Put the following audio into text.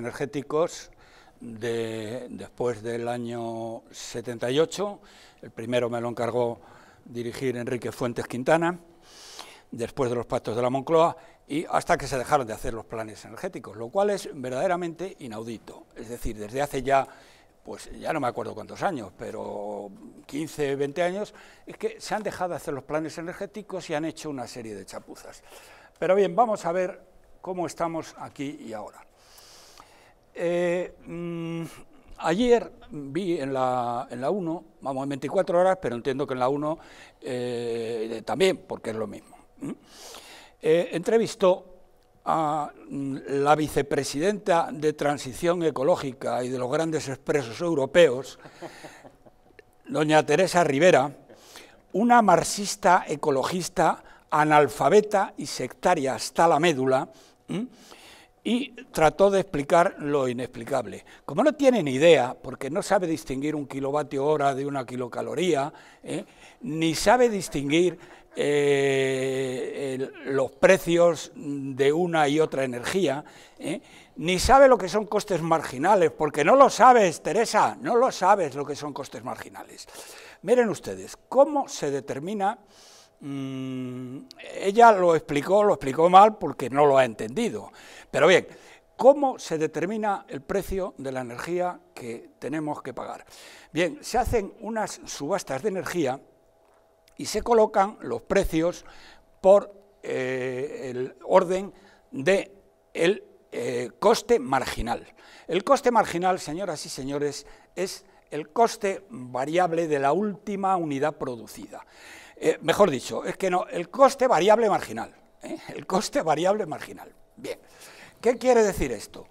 energéticos de, después del año 78. El primero me lo encargó dirigir Enrique Fuentes Quintana, después de los pactos de la Moncloa y hasta que se dejaron de hacer los planes energéticos, lo cual es verdaderamente inaudito. Es decir, desde hace ya, pues ya no me acuerdo cuántos años, pero 15, 20 años, es que se han dejado de hacer los planes energéticos y han hecho una serie de chapuzas. Pero bien, vamos a ver cómo estamos aquí y ahora. Eh, mm, ayer vi en la, en 1, vamos, en 24 horas, pero entiendo que en la 1 eh, también, porque es lo mismo. Eh, entrevistó a mm, la vicepresidenta de Transición Ecológica y de los grandes expresos europeos, doña Teresa Rivera, una marxista ecologista analfabeta y sectaria hasta la médula, y trató de explicar lo inexplicable. Como no tiene ni idea, porque no sabe distinguir un kilovatio hora de una kilocaloría, ¿eh? ni sabe distinguir eh, los precios de una y otra energía, ¿eh? ni sabe lo que son costes marginales, porque no lo sabes, Teresa, no lo sabes lo que son costes marginales. Miren ustedes, ¿cómo se determina Mm, ella lo explicó, lo explicó mal porque no lo ha entendido. Pero bien, ¿Cómo se determina el precio de la energía que tenemos que pagar? Bien, se hacen unas subastas de energía y se colocan los precios por eh, el orden de el eh, coste marginal. El coste marginal, señoras y señores, es el coste variable de la última unidad producida. Eh, mejor dicho, es que no, el coste variable marginal. ¿eh? El coste variable marginal. Bien, ¿qué quiere decir esto?